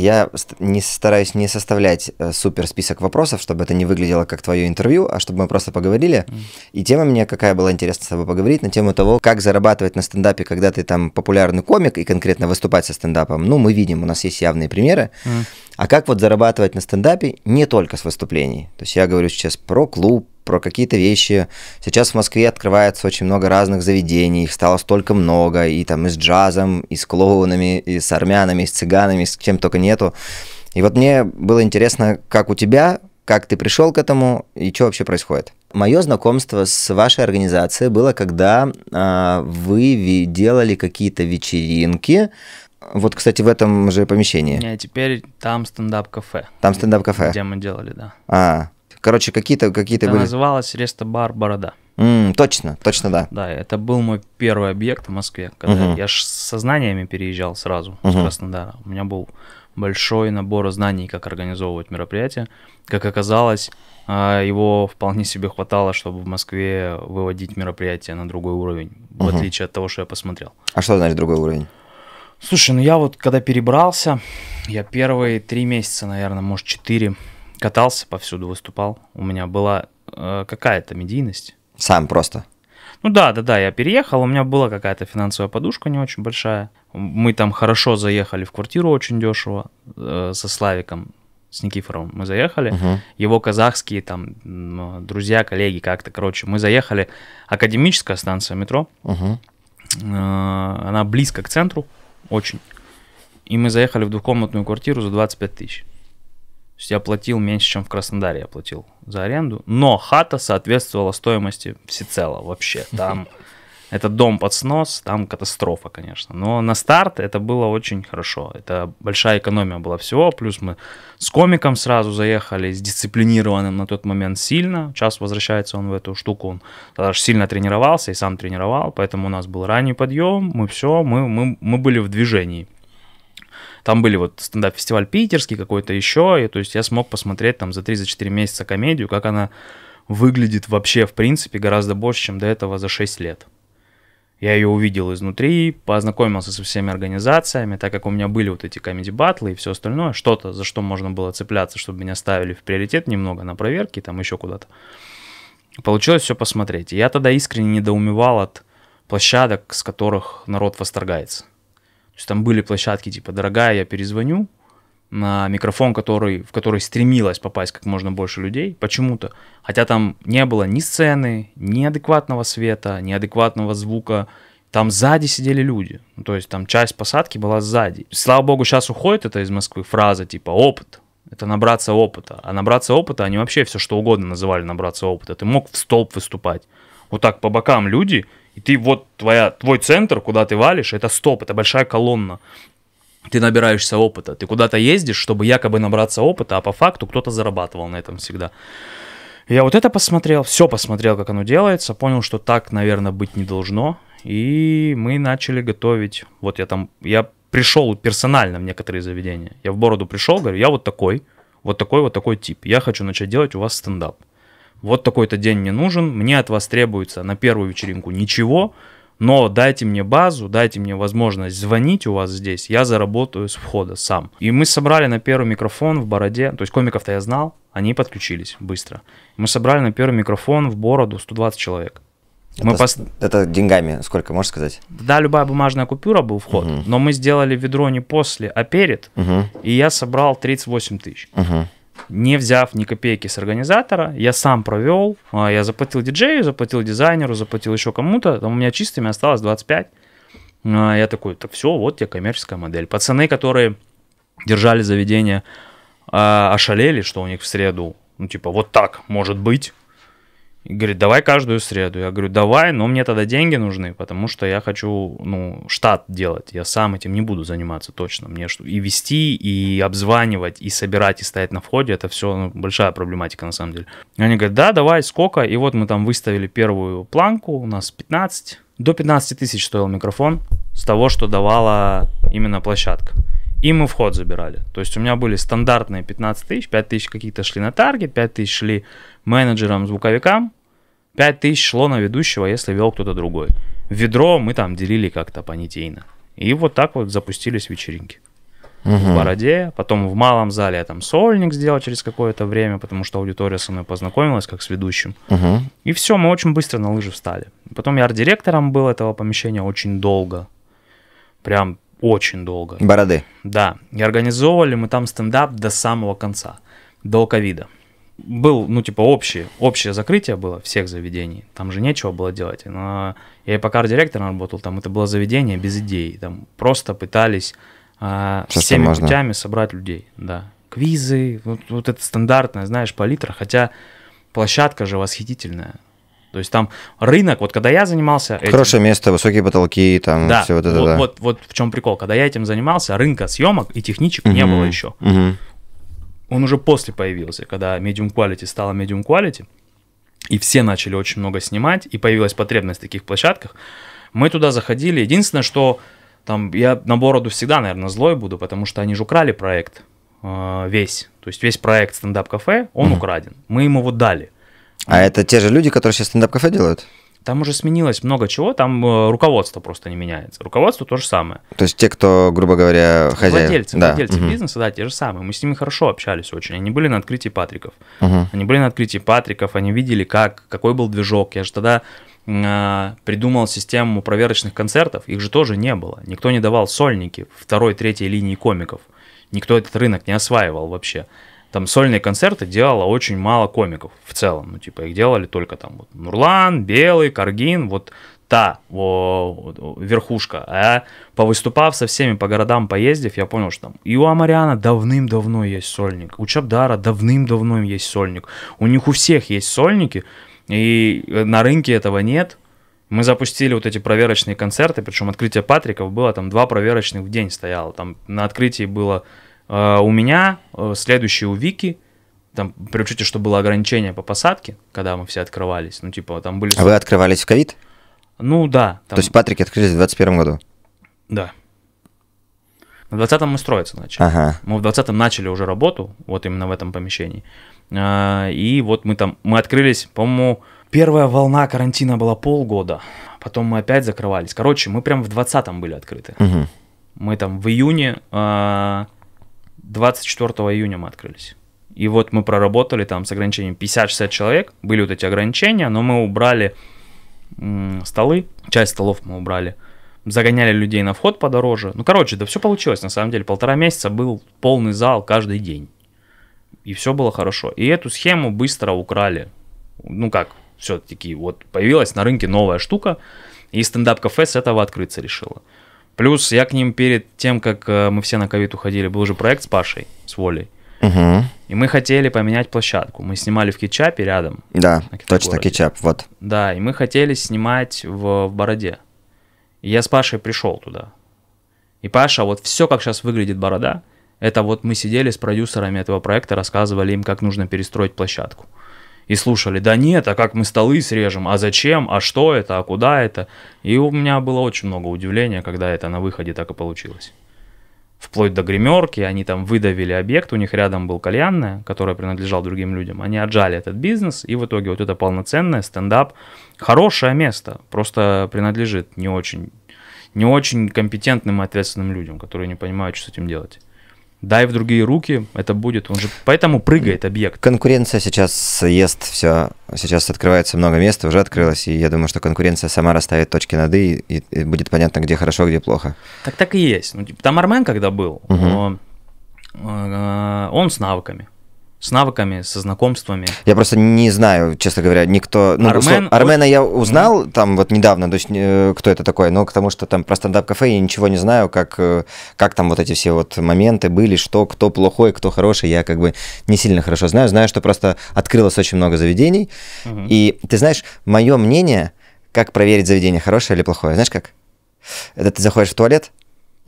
я не стараюсь не составлять э, супер список вопросов, чтобы это не выглядело как твое интервью, а чтобы мы просто поговорили. Mm. И тема мне какая была интересна с тобой поговорить на тему того, как зарабатывать на стендапе, когда ты там популярный комик и конкретно выступать со стендапом. Ну, мы видим, у нас есть явные примеры. Mm. А как вот зарабатывать на стендапе не только с выступлений? То есть я говорю сейчас про клуб, про какие-то вещи. Сейчас в Москве открывается очень много разных заведений, их стало столько много, и там и с джазом, и с клоунами, и с армянами, и с цыганами, и с чем только нету. И вот мне было интересно, как у тебя, как ты пришел к этому и что вообще происходит. Мое знакомство с вашей организацией было, когда э, вы делали какие-то вечеринки. Вот, кстати, в этом же помещении. Нет, теперь там стендап-кафе. Там стендап-кафе. Где мы делали, да. А, Короче, какие-то какие-то были... Называлось Реста-бар Борода. Mm, точно, точно, да. Да, это был мой первый объект в Москве, когда uh-huh. я ж со знаниями переезжал сразу uh-huh. с Краснодара. У меня был большой набор знаний, как организовывать мероприятия. Как оказалось, а, его вполне себе хватало, чтобы в Москве выводить мероприятия на другой уровень, в uh-huh. отличие от того, что я посмотрел. А что значит другой уровень? Слушай, ну я вот когда перебрался, я первые три месяца, наверное, может четыре, катался повсюду, выступал. У меня была э, какая-то медийность. Сам просто. Ну да, да, да, я переехал, у меня была какая-то финансовая подушка не очень большая. Мы там хорошо заехали в квартиру очень дешево э, со Славиком, с Никифором Мы заехали, uh его казахские там друзья, коллеги как-то, короче, мы заехали. Академическая станция метро, uh э, она близко к центру, очень. И мы заехали в двухкомнатную квартиру за 25 тысяч есть я платил меньше, чем в Краснодаре я платил за аренду. Но хата соответствовала стоимости всецело вообще. Там этот дом под снос, там катастрофа, конечно. Но на старт это было очень хорошо. Это большая экономия была всего. Плюс мы с комиком сразу заехали, с дисциплинированным на тот момент сильно. Сейчас возвращается он в эту штуку. Он даже сильно тренировался и сам тренировал. Поэтому у нас был ранний подъем. Мы все, мы, мы, мы были в движении. Там были вот стендап-фестиваль питерский какой-то еще, и то есть я смог посмотреть там за 3-4 месяца комедию, как она выглядит вообще, в принципе, гораздо больше, чем до этого за 6 лет. Я ее увидел изнутри, познакомился со всеми организациями, так как у меня были вот эти комедий-батлы и все остальное, что-то, за что можно было цепляться, чтобы меня ставили в приоритет немного на проверки, там еще куда-то. Получилось все посмотреть. я тогда искренне недоумевал от площадок, с которых народ восторгается есть там были площадки типа «Дорогая, я перезвоню», на микрофон, который, в который стремилась попасть как можно больше людей, почему-то. Хотя там не было ни сцены, ни адекватного света, ни адекватного звука. Там сзади сидели люди. Ну, то есть там часть посадки была сзади. Слава богу, сейчас уходит это из Москвы фраза типа «опыт». Это набраться опыта. А набраться опыта они вообще все что угодно называли набраться опыта. Ты мог в столб выступать. Вот так по бокам люди – и ты вот твоя, твой центр, куда ты валишь, это стоп, это большая колонна. Ты набираешься опыта, ты куда-то ездишь, чтобы якобы набраться опыта, а по факту кто-то зарабатывал на этом всегда. Я вот это посмотрел, все посмотрел, как оно делается, понял, что так, наверное, быть не должно. И мы начали готовить. Вот я там, я пришел персонально в некоторые заведения. Я в бороду пришел, говорю, я вот такой, вот такой, вот такой тип. Я хочу начать делать у вас стендап вот такой-то день мне нужен, мне от вас требуется на первую вечеринку ничего, но дайте мне базу, дайте мне возможность звонить у вас здесь, я заработаю с входа сам. И мы собрали на первый микрофон в Бороде, то есть комиков-то я знал, они подключились быстро. Мы собрали на первый микрофон в Бороду 120 человек. Мы это, пос... это деньгами сколько, можешь сказать? Да, любая бумажная купюра был вход, угу. но мы сделали ведро не после, а перед, угу. и я собрал 38 тысяч. Угу не взяв ни копейки с организатора, я сам провел, а, я заплатил диджею, заплатил дизайнеру, заплатил еще кому-то, там у меня чистыми осталось 25. А, я такой, так все, вот тебе коммерческая модель. Пацаны, которые держали заведение, а, ошалели, что у них в среду, ну типа вот так может быть, и говорит, давай каждую среду. Я говорю, давай, но мне тогда деньги нужны, потому что я хочу, ну, штат делать. Я сам этим не буду заниматься точно. Мне что и вести, и обзванивать, и собирать, и стоять на входе, это все ну, большая проблематика на самом деле. они говорят, да, давай, сколько? И вот мы там выставили первую планку, у нас 15. До 15 тысяч стоил микрофон с того, что давала именно площадка. И мы вход забирали. То есть у меня были стандартные 15 тысяч, 5 тысяч какие-то шли на таргет, 5 тысяч шли менеджерам, звуковикам, 5 тысяч шло на ведущего, если вел кто-то другой. Ведро мы там делили как-то понятийно. И вот так вот запустились вечеринки. Угу. В Бороде, потом в малом зале я там сольник сделал через какое-то время, потому что аудитория со мной познакомилась как с ведущим. Угу. И все, мы очень быстро на лыжи встали. Потом я арт-директором был этого помещения очень долго. Прям очень долго. Бороды? Да. И организовывали мы там стендап до самого конца, до ковида был, ну, типа, общее, общее закрытие было всех заведений. Там же нечего было делать. Но я и по директором работал, там это было заведение без идей. Там просто пытались э, всеми можно. путями собрать людей, да. Квизы, вот, вот это стандартная, знаешь, палитра, хотя площадка же восхитительная. То есть там рынок, вот когда я занимался... Этим, Хорошее место, высокие потолки, там да, все вот это. Вот, да. вот, вот в чем прикол. Когда я этим занимался, рынка съемок и техничек угу, не было еще. Угу он уже после появился, когда medium quality стало medium quality, и все начали очень много снимать, и появилась потребность в таких площадках, мы туда заходили. Единственное, что там я на бороду всегда, наверное, злой буду, потому что они же украли проект э, весь. То есть весь проект стендап-кафе, он mm-hmm. украден. Мы ему его дали. А это те же люди, которые сейчас стендап-кафе делают? Там уже сменилось много чего, там э, руководство просто не меняется. Руководство то же самое. То есть те, кто, грубо говоря, хозяин. Владельцы, да. владельцы угу. бизнеса, да, те же самые. Мы с ними хорошо общались очень. Они были на открытии Патриков. Угу. Они были на открытии Патриков, они видели, как, какой был движок. Я же тогда э, придумал систему проверочных концертов. Их же тоже не было. Никто не давал сольники второй, третьей линии комиков. Никто этот рынок не осваивал вообще там сольные концерты делало очень мало комиков в целом. Ну, типа, их делали только там вот Нурлан, Белый, Каргин, вот та о, верхушка. А повыступав со всеми по городам, поездив, я понял, что там и у Амариана давным-давно есть сольник, у Чабдара давным-давно есть сольник, у них у всех есть сольники, и на рынке этого нет. Мы запустили вот эти проверочные концерты, причем открытие Патриков было, там два проверочных в день стояло, там на открытии было а, у меня э, следующие у Вики, там, при учете, что было ограничение по посадке, когда мы все открывались, ну, типа, там были... А вы открывались в ковид? Ну, да. Там... То есть Патрики открылись в 21 году? Да. В 20-м мы строиться начали. Ага. Мы в 20-м начали уже работу, вот именно в этом помещении. А, и вот мы там, мы открылись, по-моему, первая волна карантина была полгода, потом мы опять закрывались. Короче, мы прям в 20-м были открыты. Угу. Мы там в июне а, 24 июня мы открылись. И вот мы проработали там с ограничением 50-60 человек. Были вот эти ограничения, но мы убрали столы, часть столов мы убрали. Загоняли людей на вход подороже. Ну, короче, да все получилось на самом деле. Полтора месяца был полный зал каждый день. И все было хорошо. И эту схему быстро украли. Ну как, все-таки вот появилась на рынке новая штука. И стендап-кафе с этого открыться решила. Плюс я к ним перед тем, как э, мы все на ковид уходили, был уже проект с Пашей, с Волей. Угу. И мы хотели поменять площадку. Мы снимали в Кетчапе рядом. Да, точно, городе. Кетчап, вот. Да, и мы хотели снимать в, в Бороде. И я с Пашей пришел туда. И Паша, вот все, как сейчас выглядит Борода, это вот мы сидели с продюсерами этого проекта, рассказывали им, как нужно перестроить площадку и слушали, да нет, а как мы столы срежем, а зачем, а что это, а куда это. И у меня было очень много удивления, когда это на выходе так и получилось. Вплоть до гримерки, они там выдавили объект, у них рядом был кальянная, которая принадлежала другим людям. Они отжали этот бизнес, и в итоге вот это полноценное стендап, хорошее место, просто принадлежит не очень, не очень компетентным и ответственным людям, которые не понимают, что с этим делать дай в другие руки, это будет. Он же поэтому прыгает объект. Конкуренция сейчас съест все. Сейчас открывается много мест, уже открылось, и я думаю, что конкуренция сама расставит точки над «и», и, и будет понятно, где хорошо, где плохо. Так так и есть. Ну, типа, там Армен когда был, угу. он, э, он с навыками с навыками, со знакомствами. Я просто не знаю, честно говоря, никто... Ну, Армен... Услов... Армена я узнал mm-hmm. там вот недавно, то есть, э, кто это такой, но к тому, что там про стендап-кафе я ничего не знаю, как, э, как там вот эти все вот моменты были, что, кто плохой, кто хороший, я как бы не сильно хорошо знаю. Знаю, что просто открылось очень много заведений, mm-hmm. и ты знаешь, мое мнение, как проверить заведение, хорошее или плохое, знаешь как? Это ты заходишь в туалет,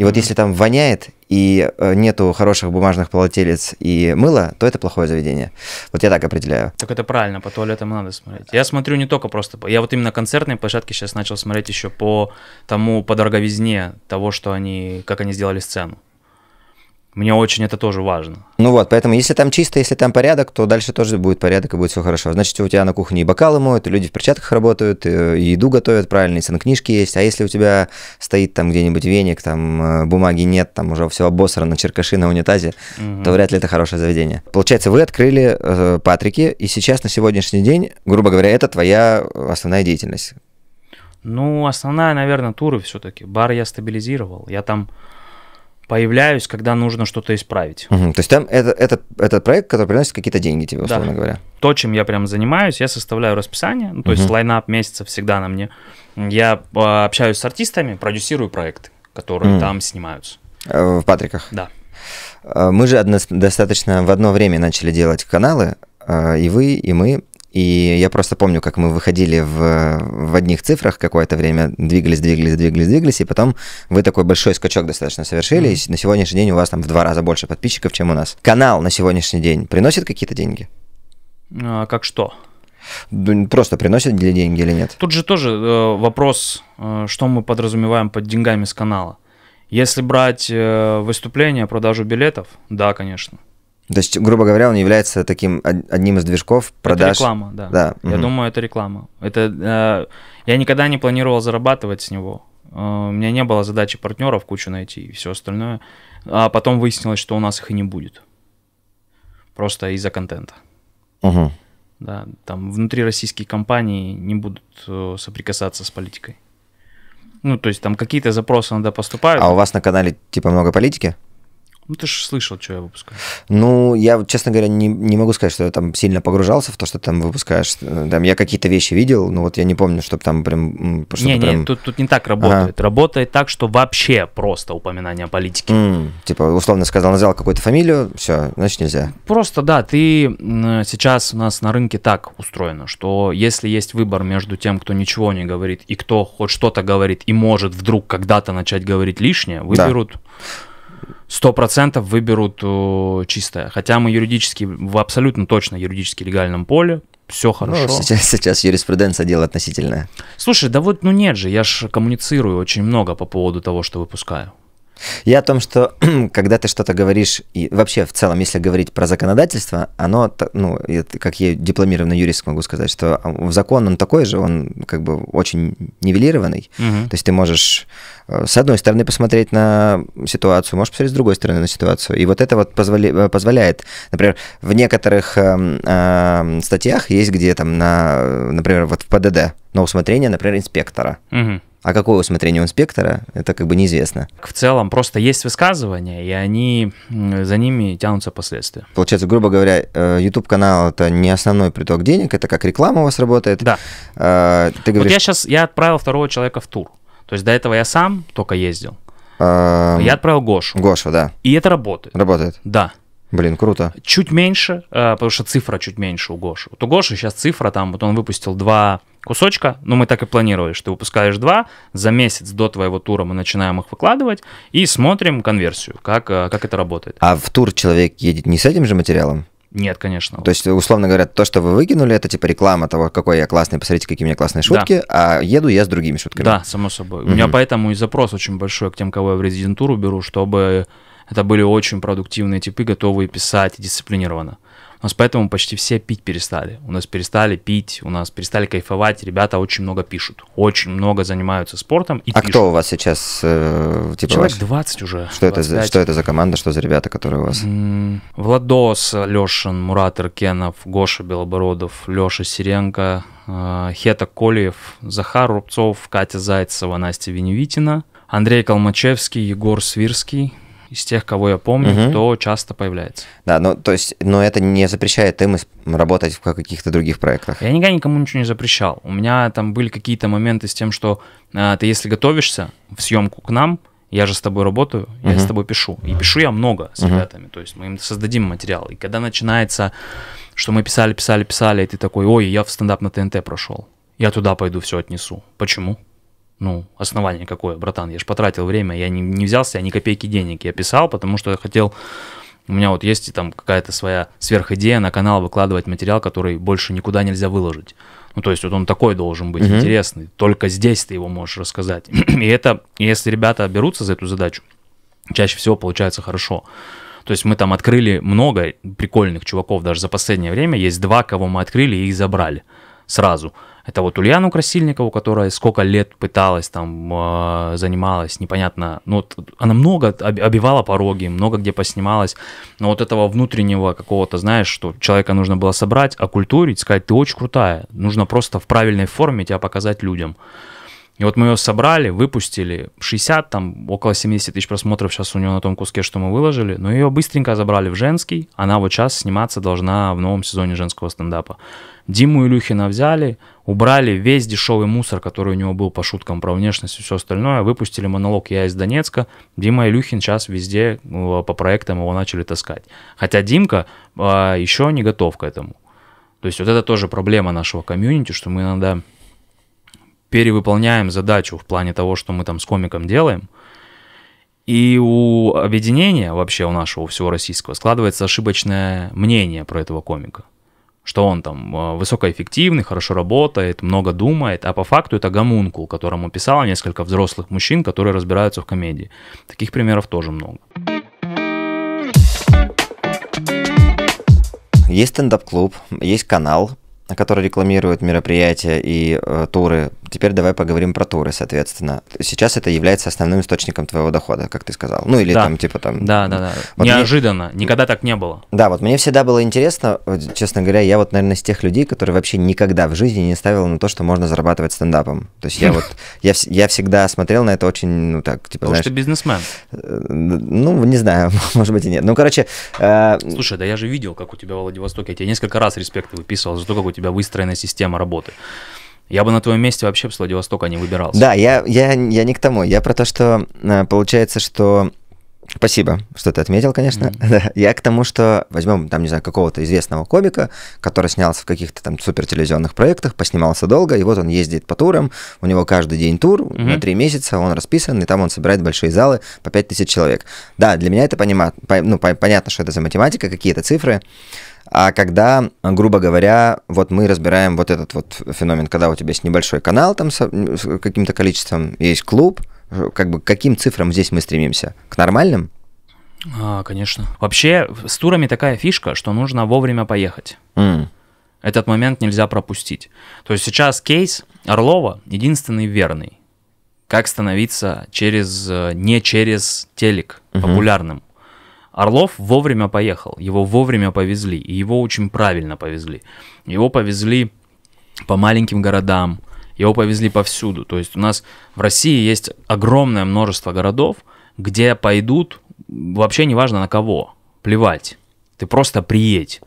и вот если там воняет и э, нету хороших бумажных полотелец и мыла, то это плохое заведение. Вот я так определяю. Так это правильно, по туалетам надо смотреть. Я смотрю не только просто, я вот именно концертные площадки сейчас начал смотреть еще по тому, по дороговизне того, что они, как они сделали сцену. Мне очень это тоже важно. Ну вот, поэтому если там чисто, если там порядок, то дальше тоже будет порядок и будет все хорошо. Значит, у тебя на кухне и бокалы моют, и люди в перчатках работают, и еду готовят правильно, и санкнижки есть. А если у тебя стоит там где-нибудь веник, там э, бумаги нет, там уже все обосрано, черкаши на унитазе, угу. то вряд ли это хорошее заведение. Получается, вы открыли э, Патрики, и сейчас на сегодняшний день, грубо говоря, это твоя основная деятельность. Ну, основная, наверное, туры все-таки. Бар я стабилизировал. Я там появляюсь, когда нужно что-то исправить. Угу. То есть там это, это, это проект, который приносит какие-то деньги тебе, условно да. говоря. То, чем я прям занимаюсь, я составляю расписание, ну, то угу. есть лайнап месяца всегда на мне. Я а, общаюсь с артистами, продюсирую проекты, которые угу. там снимаются. Э, в Патриках? Да. Э, мы же одно, достаточно в одно время начали делать каналы, э, и вы, и мы, и я просто помню, как мы выходили в, в одних цифрах какое-то время, двигались, двигались, двигались, двигались, и потом вы такой большой скачок достаточно совершили, mm-hmm. и на сегодняшний день у вас там в два раза больше подписчиков, чем у нас. Канал на сегодняшний день приносит какие-то деньги? А, как что? Ну, просто приносит ли деньги или нет? Тут же тоже э, вопрос, э, что мы подразумеваем под деньгами с канала. Если брать э, выступления, продажу билетов, да, конечно. То есть, грубо говоря, он является таким одним из движков продаж. Это реклама, да. да. Я угу. думаю, это реклама. Это э, я никогда не планировал зарабатывать с него. Э, у меня не было задачи партнеров кучу найти и все остальное. А потом выяснилось, что у нас их и не будет. Просто из-за контента. Угу. Да, там внутри российские компании не будут э, соприкасаться с политикой. Ну, то есть там какие-то запросы иногда поступают. А у вас на канале типа много политики? Ну, ты же слышал, что я выпускаю. Ну, я, честно говоря, не, не могу сказать, что я там сильно погружался в то, что там выпускаешь. Э, там я какие-то вещи видел, но вот я не помню, чтобы там прям... Что не, не, прям... Тут, тут не так работает. Ага. Работает так, что вообще просто упоминание о политике. Mm, типа, условно сказал, назвал какую-то фамилию, все, значит, нельзя. Просто, да, ты сейчас у нас на рынке так устроено, что если есть выбор между тем, кто ничего не говорит, и кто хоть что-то говорит, и может вдруг когда-то начать говорить лишнее, выберут... Да сто процентов выберут э, чистое. Хотя мы юридически, в абсолютно точно юридически легальном поле, все ну, хорошо. Ну, сейчас, сейчас юриспруденция дело относительное. Слушай, да вот, ну нет же, я же коммуницирую очень много по поводу того, что выпускаю. Я о том, что когда ты что-то говоришь, и вообще в целом, если говорить про законодательство, оно, ну, как я дипломированный юрист могу сказать, что а, закон, он такой же, он как бы очень нивелированный. Угу. То есть ты можешь э, с одной стороны посмотреть на ситуацию, можешь посмотреть с другой стороны на ситуацию. И вот это вот позволи, э, позволяет, например, в некоторых э, э, статьях есть где там, на, например, вот в ПДД, на усмотрение, например, инспектора. Угу а какое усмотрение у инспектора, это как бы неизвестно. В целом просто есть высказывания, и они за ними тянутся последствия. Получается, грубо говоря, э, YouTube канал это не основной приток денег, это как реклама у вас работает. Да. А, ты говоришь... Вот я сейчас я отправил второго человека в тур. То есть до этого я сам только ездил. А... Я отправил Гошу. Гошу, да. И это работает. Работает. Да. Блин, круто. Чуть меньше, э, потому что цифра чуть меньше у Гоши. Вот у Гоши сейчас цифра там, вот он выпустил два кусочка, но ну, мы так и планировали, что ты выпускаешь два, за месяц до твоего тура мы начинаем их выкладывать и смотрим конверсию, как, э, как это работает. А в тур человек едет не с этим же материалом? Нет, конечно. То есть, условно говоря, то, что вы выкинули, это типа реклама того, какой я классный, посмотрите, какие у меня классные шутки, да. а еду я с другими шутками. Да, само собой. Mm-hmm. У меня поэтому и запрос очень большой к тем, кого я в резидентуру беру, чтобы это были очень продуктивные типы, готовые писать дисциплинированно. У нас поэтому почти все пить перестали. У нас перестали пить, у нас перестали кайфовать. Ребята очень много пишут, очень много занимаются спортом и А пишут. кто у вас сейчас? Э, типа Человек 20 уже. Что это, за, что это за команда, что за ребята, которые у вас? Владос, Лешин, Мурат Иркенов, Гоша Белобородов, Леша Сиренко, э, Хета Колиев, Захар Рубцов, Катя Зайцева, Настя Веневитина. Андрей Калмачевский, Егор Свирский, из тех, кого я помню, угу. кто часто появляется. Да, ну то есть, но это не запрещает им работать в каких-то других проектах. Я никогда никому ничего не запрещал. У меня там были какие-то моменты с тем, что э, ты если готовишься в съемку к нам, я же с тобой работаю, угу. я с тобой пишу. И пишу я много с угу. ребятами. То есть мы им создадим материал. И когда начинается, что мы писали, писали, писали, и ты такой, ой, я в стендап на ТНТ прошел. Я туда пойду, все отнесу. Почему? ну, основание какое, братан, я же потратил время, я не, не взялся, я ни копейки денег, я писал, потому что я хотел, у меня вот есть там какая-то своя сверхидея на канал выкладывать материал, который больше никуда нельзя выложить. Ну, то есть вот он такой должен быть mm-hmm. интересный, только здесь ты его можешь рассказать. и это, если ребята берутся за эту задачу, чаще всего получается хорошо. То есть мы там открыли много прикольных чуваков даже за последнее время, есть два, кого мы открыли и их забрали сразу. Это вот Ульяну Красильникову, которая сколько лет пыталась там, а, занималась, непонятно. Ну, вот она много обивала пороги, много где поснималась. Но вот этого внутреннего какого-то, знаешь, что человека нужно было собрать, оккультурить, сказать, ты очень крутая. Нужно просто в правильной форме тебя показать людям. И вот мы ее собрали, выпустили, 60, там около 70 тысяч просмотров сейчас у нее на том куске, что мы выложили, но ее быстренько забрали в женский, она вот сейчас сниматься должна в новом сезоне женского стендапа. Диму Илюхина взяли, убрали весь дешевый мусор, который у него был по шуткам про внешность и все остальное, выпустили монолог «Я из Донецка», Дима Илюхин сейчас везде э, по проектам его начали таскать. Хотя Димка а, еще не готов к этому. То есть вот это тоже проблема нашего комьюнити, что мы иногда перевыполняем задачу в плане того, что мы там с комиком делаем. И у объединения вообще у нашего всего российского складывается ошибочное мнение про этого комика. Что он там э, высокоэффективный, хорошо работает, много думает, а по факту это гомункул, которому писало несколько взрослых мужчин, которые разбираются в комедии. Таких примеров тоже много. Есть стендап-клуб, есть канал, который рекламирует мероприятия и э, туры Теперь давай поговорим про туры, соответственно. Сейчас это является основным источником твоего дохода, как ты сказал. Ну или да. там типа там... Да, да, да. Вот Неожиданно. Мне... Никогда так не было. Да, вот мне всегда было интересно, вот, честно говоря, я вот, наверное, из тех людей, которые вообще никогда в жизни не ставил на то, что можно зарабатывать стендапом. То есть я вот... Я, я всегда смотрел на это очень, ну так, типа, Потому что бизнесмен. Э, ну, не знаю, может быть и нет. Ну, короче... Э, Слушай, да я же видел, как у тебя в Владивостоке, я тебе несколько раз респекты выписывал за то, как у тебя выстроена система работы. Я бы на твоем месте вообще с Владивостока не выбирался. Да, я, я, я не к тому. Я про то, что э, получается, что Спасибо, что ты отметил, конечно. Mm-hmm. Я к тому, что возьмем там, не знаю, какого-то известного комика, который снялся в каких-то там супер телевизионных проектах, поснимался долго, и вот он ездит по турам, у него каждый день тур mm-hmm. на три месяца, он расписан, и там он собирает большие залы по 5000 человек. Да, для меня это понима... ну, понятно, что это за математика, какие-то цифры, а когда, грубо говоря, вот мы разбираем вот этот вот феномен, когда у тебя есть небольшой канал там с каким-то количеством, есть клуб, э, как бы к каким цифрам здесь мы стремимся? К нормальным? А, конечно. Вообще с турами такая фишка, что нужно вовремя поехать. Mm. Этот момент нельзя пропустить. То есть сейчас кейс Орлова единственный верный. Как становиться через э, не через телек популярным. Mm-hmm. Орлов вовремя поехал, его вовремя повезли, и его очень правильно повезли. Его повезли по маленьким городам, его повезли повсюду. То есть у нас в России есть огромное множество городов, где пойдут, вообще неважно на кого, плевать. Ты просто приедь.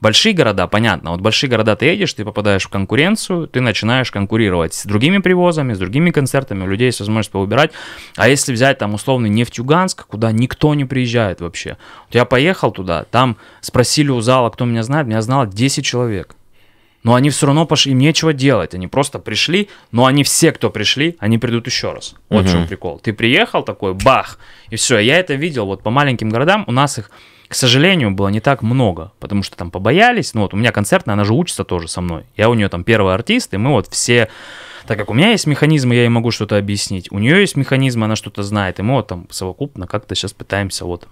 Большие города, понятно, вот большие города ты едешь, ты попадаешь в конкуренцию, ты начинаешь конкурировать с другими привозами, с другими концертами, у людей есть возможность поубирать. А если взять там условный Нефтьюганск, куда никто не приезжает вообще, вот я поехал туда, там спросили у зала, кто меня знает, меня знало 10 человек. Но они все равно пошли, им нечего делать. Они просто пришли, но они все, кто пришли, они придут еще раз. Вот угу. в чем прикол. Ты приехал такой, бах, и все. Я это видел вот по маленьким городам, у нас их к сожалению, было не так много, потому что там побоялись. Ну вот, у меня концертная, она же учится тоже со мной. Я у нее там первый артист, и мы вот все так как у меня есть механизмы, я ей могу что-то объяснить. У нее есть механизмы, она что-то знает, и мы вот там совокупно как-то сейчас пытаемся вот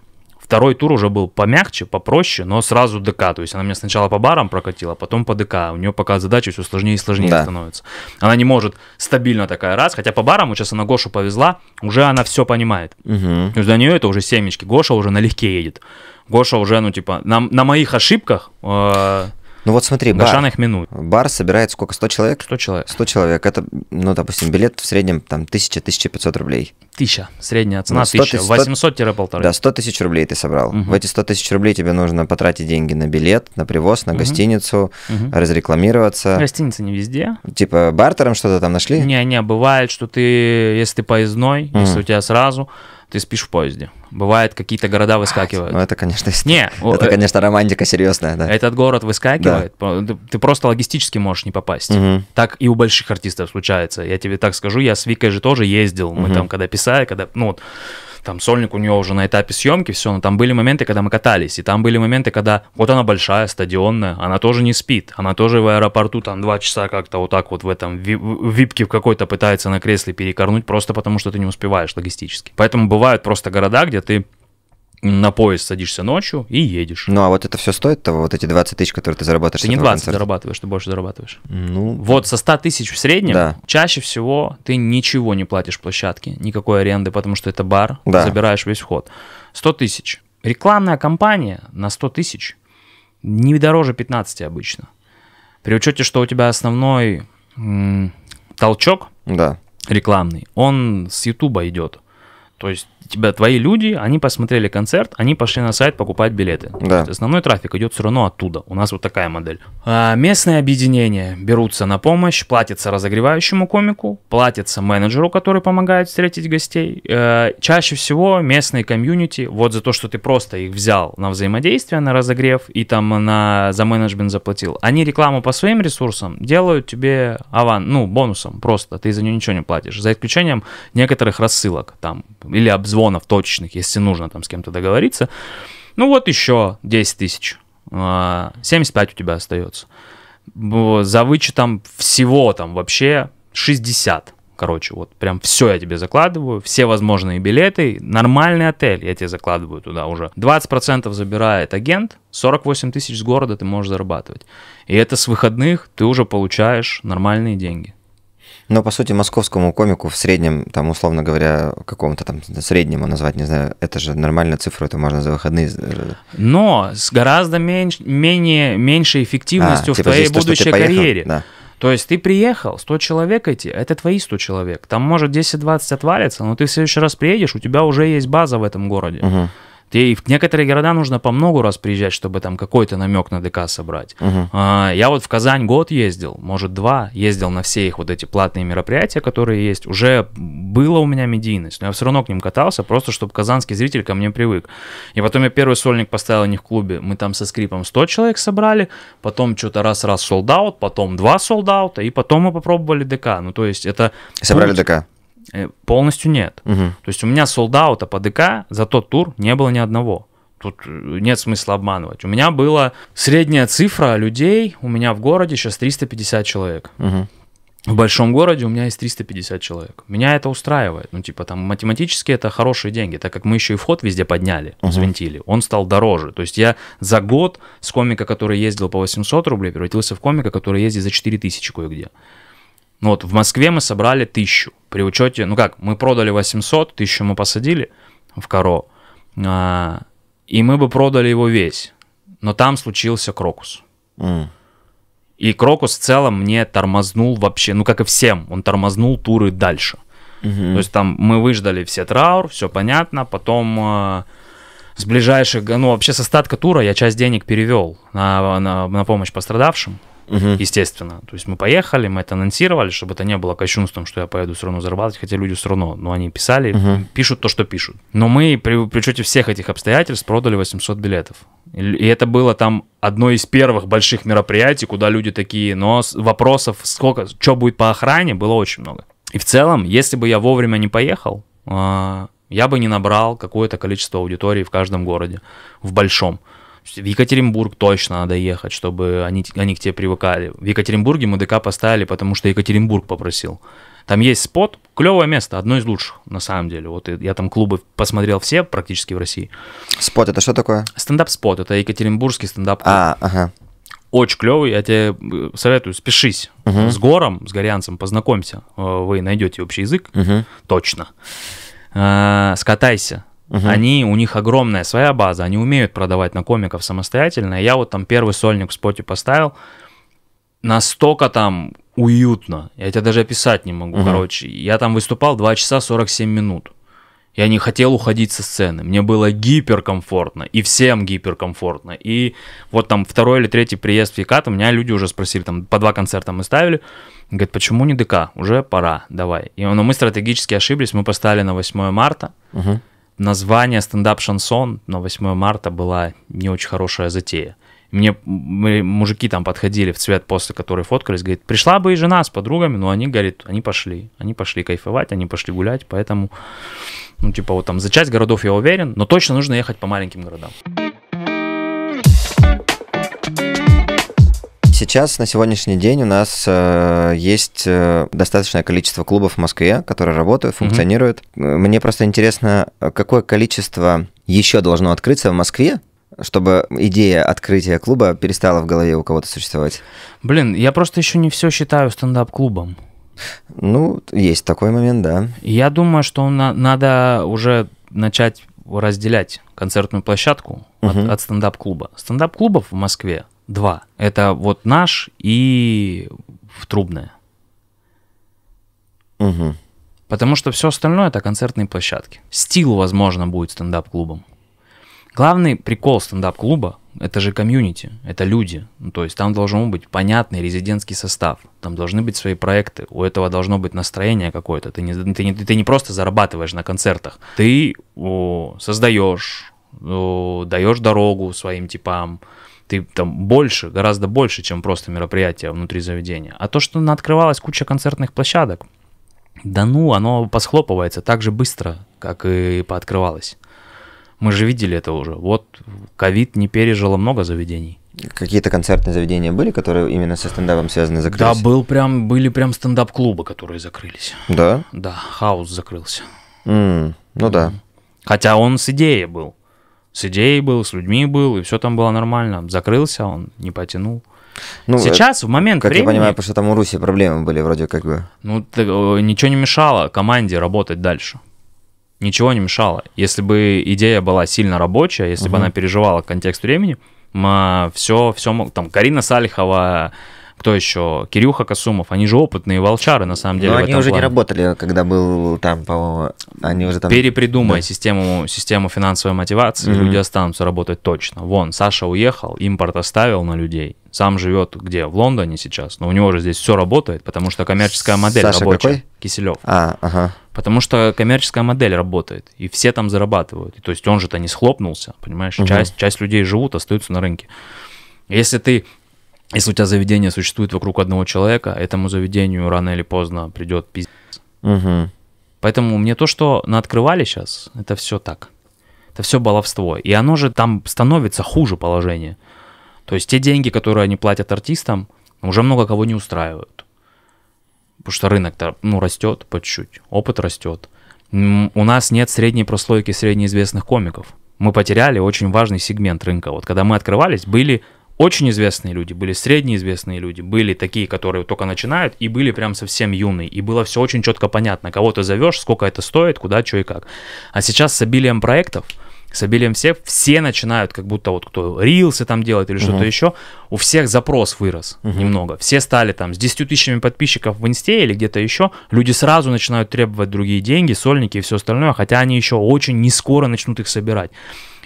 Второй тур уже был помягче, попроще, но сразу ДК. То есть она меня сначала по барам прокатила, а потом по ДК. У нее пока задача все сложнее и сложнее да. становится. Она не может стабильно такая раз, хотя по барам, вот сейчас она Гошу повезла, уже она все понимает. Угу. То есть для нее это уже семечки. Гоша уже налегке едет. Гоша уже, ну, типа, на, на моих ошибках... Э ну вот смотри, Дашан бар, их минует. Бар собирает сколько, 100 человек? 100 человек. 100 человек, это, ну, допустим, билет в среднем там 1000-1500 рублей. Тысяча, средняя цена ну, 100, 1000, 800-1,5. Да, 100 тысяч рублей ты собрал. Угу. В эти 100 тысяч рублей тебе нужно потратить деньги на билет, на привоз, на угу. гостиницу, угу. разрекламироваться. Гостиница не везде. Типа бартером что-то там нашли? Не-не, бывает, что ты, если ты поездной, угу. если у тебя сразу, ты спишь в поезде. Бывает, какие-то города а, выскакивают. Ну, это, конечно, не, это, э, конечно, романтика серьезная, да. Этот город выскакивает, да. ты просто логистически можешь не попасть. Угу. Так и у больших артистов случается. Я тебе так скажу, я с Викой же тоже ездил. Мы там, когда писали, когда, ну вот, там сольник у нее уже на этапе съемки, все, но там были моменты, когда мы катались, и там были моменты, когда вот она большая, стадионная, она тоже не спит, она тоже в аэропорту там два часа как-то вот так вот в этом в випке в какой-то пытается на кресле перекорнуть, просто потому что ты не успеваешь логистически. Поэтому бывают просто города, где ты на поезд садишься ночью и едешь. Ну, а вот это все стоит то вот эти 20 тысяч, которые ты зарабатываешь? Ты не 20 концерта? зарабатываешь, ты больше зарабатываешь. Ну... Вот со 100 тысяч в среднем да. чаще всего ты ничего не платишь площадке, никакой аренды, потому что это бар, да. забираешь весь вход. 100 тысяч. Рекламная кампания на 100 тысяч не дороже 15 обычно. При учете, что у тебя основной толчок да. рекламный, он с Ютуба идет. То есть тебя твои люди, они посмотрели концерт, они пошли на сайт покупать билеты. Да. Есть, основной трафик идет все равно оттуда. У нас вот такая модель. А местные объединения берутся на помощь, платятся разогревающему комику, платятся менеджеру, который помогает встретить гостей. Э, чаще всего местные комьюнити, вот за то, что ты просто их взял на взаимодействие, на разогрев и там на, за менеджмент заплатил, они рекламу по своим ресурсам делают тебе аван, ну, бонусом просто, ты за нее ничего не платишь, за исключением некоторых рассылок, там, или обзвонов точечных, если нужно там с кем-то договориться. Ну вот еще 10 тысяч, 75 а, у тебя остается. За вычетом всего там вообще 60. Короче, вот прям все я тебе закладываю, все возможные билеты, нормальный отель я тебе закладываю туда уже. 20% забирает агент, 48 тысяч с города ты можешь зарабатывать. И это с выходных ты уже получаешь нормальные деньги. Но, по сути, московскому комику в среднем, там, условно говоря, какому-то там среднему назвать, не знаю, это же нормальная цифра, это можно за выходные. Э, но с гораздо меньше, менее, меньшей эффективностью а, в типа твоей будущей то, карьере. да. То есть ты приехал, 100 человек эти, это твои 100 человек. Там может 10-20 отвалится, но ты в следующий раз приедешь, у тебя уже есть база в этом городе. Угу. Ты в некоторые города нужно по много раз приезжать, чтобы там какой-то намек на ДК собрать. Угу. А, я вот в Казань год ездил, может два, ездил на все их вот эти платные мероприятия, которые есть. Уже была у меня медийность, но я все равно к ним катался, просто чтобы казанский зритель ко мне привык. И потом я первый сольник поставил у них в клубе, мы там со скрипом 100 человек собрали, потом что-то раз-раз солдаут, потом два солдаута, и потом мы попробовали ДК. Ну то есть это... Собрали путь... ДК? Э, полностью нет. Угу. То есть у меня солдаута по ДК за тот тур не было ни одного. Тут э, нет смысла обманывать. У меня была средняя цифра людей, у меня в городе сейчас 350 человек. Угу. В большом городе у меня есть 350 человек. Меня это устраивает. Ну, типа, там, математически это хорошие деньги, так как мы еще и вход везде подняли, uh-huh. взвинтили. Он стал дороже. То есть я за год с комика, который ездил по 800 рублей, превратился в комика, который ездит за 4000 кое-где. Ну, вот в Москве мы собрали 1000 при учете, ну как, мы продали 800, 1000 мы посадили в коро, а, и мы бы продали его весь, но там случился крокус. Mm. И крокус в целом мне тормознул вообще, ну как и всем, он тормознул туры дальше. Mm-hmm. То есть там мы выждали все траур, все понятно, потом э, с ближайших, ну вообще с остатка тура я часть денег перевел на, на, на помощь пострадавшим угу. естественно. То есть мы поехали, мы это анонсировали, чтобы это не было кощунством, что я поеду все равно зарабатывать, хотя люди все равно, но ну, они писали, угу. пишут то, что пишут. Но мы при, при учете всех этих обстоятельств продали 800 билетов. И это было там одно из первых больших мероприятий, куда люди такие, но вопросов, сколько, что будет по охране, было очень много. И в целом, если бы я вовремя не поехал, а, я бы не набрал какое-то количество аудитории в каждом городе, в большом. В Екатеринбург точно надо ехать, чтобы они, они к тебе привыкали. В Екатеринбурге мы ДК поставили, потому что Екатеринбург попросил. Там есть спот, клевое место, одно из лучших, на самом деле. Вот я там клубы посмотрел все практически в России. Спот это что такое? Стендап-спот, это екатеринбургский стендап. -клуб. А, ага. Очень клевый, я тебе э, советую, спешись угу. с Гором, с Горянцем, познакомься, э, вы найдете общий язык, угу. точно. Э, скатайся, Угу. Они, у них огромная своя база, они умеют продавать на комиков самостоятельно. Я вот там первый сольник в споте поставил, настолько там уютно, я тебя даже описать не могу, угу. короче. Я там выступал 2 часа 47 минут. Я не хотел уходить со сцены. Мне было гиперкомфортно. И всем гиперкомфортно. И вот там второй или третий приезд в ЕКАТ, у меня люди уже спросили, там по два концерта мы ставили. Говорит, почему не ДК? Уже пора, давай. И, но ну, мы стратегически ошиблись, мы поставили на 8 марта. Угу название стендап шансон на 8 марта была не очень хорошая затея. Мне мы, мужики там подходили в цвет после которой фоткались, говорит, пришла бы и жена с подругами, но они, говорит, они пошли, они пошли кайфовать, они пошли гулять, поэтому, ну, типа, вот там за часть городов я уверен, но точно нужно ехать по маленьким городам. Сейчас, на сегодняшний день, у нас э, есть э, достаточное количество клубов в Москве, которые работают, функционируют. mm Мне просто интересно, какое количество еще должно открыться в Москве, чтобы идея открытия клуба перестала в голове у кого-то существовать? Блин, я просто еще не все считаю стендап-клубом. Ну, есть такой момент, да. Я думаю, что на- надо уже начать разделять концертную площадку угу. от, от стендап-клуба. Стендап-клубов в Москве Два. Это вот наш и в трубное. Угу. Потому что все остальное это концертные площадки. Стил, возможно, будет стендап-клубом. Главный прикол стендап-клуба – это же комьюнити, это люди. Ну, то есть там должен быть понятный резидентский состав, там должны быть свои проекты, у этого должно быть настроение какое-то. Ты не, ты не, ты не просто зарабатываешь на концертах, ты о, создаешь, о, даешь дорогу своим типам, ты там больше, гораздо больше, чем просто мероприятие внутри заведения. А то, что открывалась куча концертных площадок, да ну, оно посхлопывается так же быстро, как и пооткрывалось. Мы же видели это уже. Вот ковид не пережило а много заведений. Какие-то концертные заведения были, которые именно со стендапом связаны, закрылись? Да, был прям, были прям стендап-клубы, которые закрылись. Да? Да, хаус закрылся. Mm, ну да. Хотя он с идеей был с идеей был, с людьми был, и все там было нормально. Закрылся он, не потянул. Ну, Сейчас, в момент как времени... я понимаю, потому что там у Руси проблемы были вроде как бы. Ну, так, э, ничего не мешало команде работать дальше. Ничего не мешало. Если бы идея была сильно рабочая, если угу. бы она переживала контекст времени, мы все, все, мог там, Карина Салихова, кто еще? Кирюха Косумов, они же опытные волчары, на самом ну, деле. Но они уже плане. не работали, когда был там, по-моему, они уже там... Перепридумай да. систему, систему финансовой мотивации, mm-hmm. люди останутся работать точно. Вон, Саша уехал, импорт оставил на людей, сам живет где? В Лондоне сейчас, но у него же здесь все работает, потому что коммерческая модель Саша рабочая. Какой? Киселев. А, ага. Потому что коммерческая модель работает, и все там зарабатывают. И, то есть он же-то не схлопнулся, понимаешь? Угу. Часть, часть людей живут, остаются на рынке. Если ты если у тебя заведение существует вокруг одного человека, этому заведению рано или поздно придет пиздец. Угу. Поэтому мне то, что на открывали сейчас, это все так. Это все баловство. И оно же там становится хуже положение. То есть те деньги, которые они платят артистам, уже много кого не устраивают. Потому что рынок-то ну, растет по чуть-чуть, опыт растет. У нас нет средней прослойки среднеизвестных комиков. Мы потеряли очень важный сегмент рынка. Вот когда мы открывались, были очень известные люди, были среднеизвестные люди, были такие, которые только начинают, и были прям совсем юные. И было все очень четко понятно, кого ты зовешь, сколько это стоит, куда, что и как. А сейчас с обилием проектов, с обилием всех, все начинают, как будто вот кто рилсы там делает или uh-huh. что-то еще, у всех запрос вырос uh-huh. немного. Все стали там с 10 тысячами подписчиков в инсте или где-то еще, люди сразу начинают требовать другие деньги, сольники и все остальное, хотя они еще очень не скоро начнут их собирать.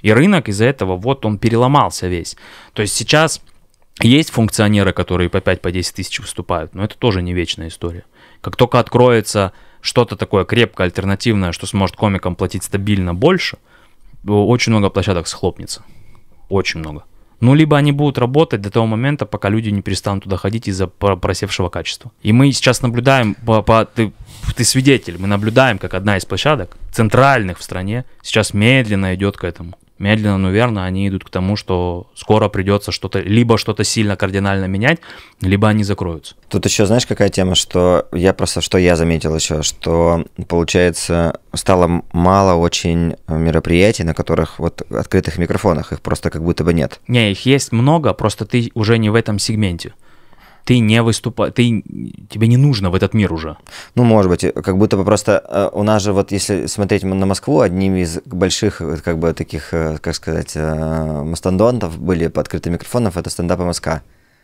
И рынок из-за этого, вот он переломался весь. То есть сейчас есть функционеры, которые по 5-10 по тысяч выступают, но это тоже не вечная история. Как только откроется что-то такое крепкое, альтернативное, что сможет комикам платить стабильно больше, очень много площадок схлопнется. Очень много. Ну, либо они будут работать до того момента, пока люди не перестанут туда ходить из-за просевшего качества. И мы сейчас наблюдаем, по, по, ты, ты свидетель, мы наблюдаем, как одна из площадок, центральных в стране, сейчас медленно идет к этому медленно, но верно они идут к тому, что скоро придется что-то, либо что-то сильно кардинально менять, либо они закроются. Тут еще, знаешь, какая тема, что я просто, что я заметил еще, что, получается, стало мало очень мероприятий, на которых вот открытых микрофонах, их просто как будто бы нет. Не, их есть много, просто ты уже не в этом сегменте ты не выступаешь, ты, тебе не нужно в этот мир уже. Ну, может быть, э, как будто бы просто э, у нас же вот, если смотреть на Москву, одним из больших, э, как бы таких, как сказать, мастодонтов были по открытым микрофонам, это стендап МСК.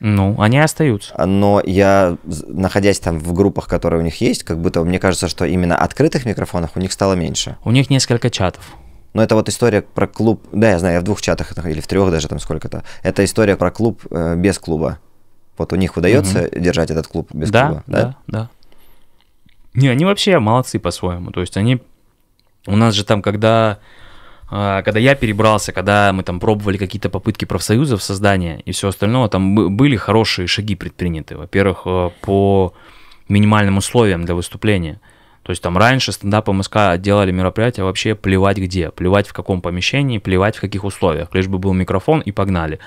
Ну, они остаются. А, но я, находясь там в группах, которые у них есть, как будто мне кажется, что именно открытых микрофонов у них стало меньше. У них несколько чатов. Но это вот история про клуб. Да, я знаю, я в двух чатах или в трех даже там сколько-то. Это история про клуб э, без клуба. Вот у них удается угу. держать этот клуб без да, клуба, да? Да, да. Не, они вообще молодцы по-своему. То есть они... У нас же там, когда а, когда я перебрался, когда мы там пробовали какие-то попытки профсоюзов создания и все остальное, там были хорошие шаги предприняты. Во-первых, э, по минимальным условиям для выступления. То есть там раньше стендап МСК делали мероприятия вообще плевать где, плевать в каком помещении, плевать в каких условиях, лишь бы был микрофон и погнали.